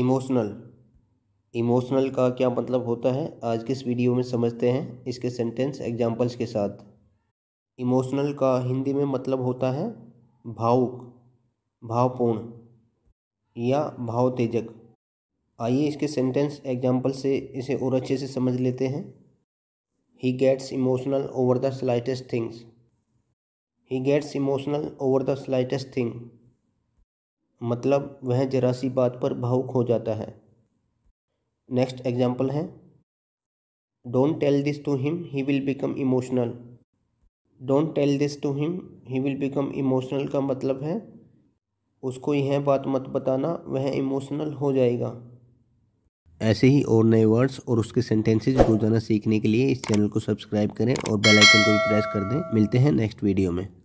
emotional emotional का क्या मतलब होता है आज के इस वीडियो में समझते हैं इसके सेंटेंस एग्जांपल्स के साथ इमोशनल का हिंदी में मतलब होता है भावुक भावपूर्ण या भावतेजक आइए इसके सेंटेंस एग्जांपल से इसे और अच्छे से समझ लेते हैं he gets emotional over the slightest things he gets emotional over the slightest thing मतलब वह जरा सी बात पर भावुक हो जाता है नेक्स्ट एग्जाम्पल है don't tell this to him he will become emotional don't tell this to him he will become emotional का मतलब है उसको यह बात मत बताना वह इमोशनल हो जाएगा ऐसे ही और नए वर्ड्स और उसके सेंटेंसेज रोज़ाना सीखने के लिए इस चैनल को सब्सक्राइब करें और बेल आइकन को भी प्रेस कर दें मिलते हैं नेक्स्ट वीडियो में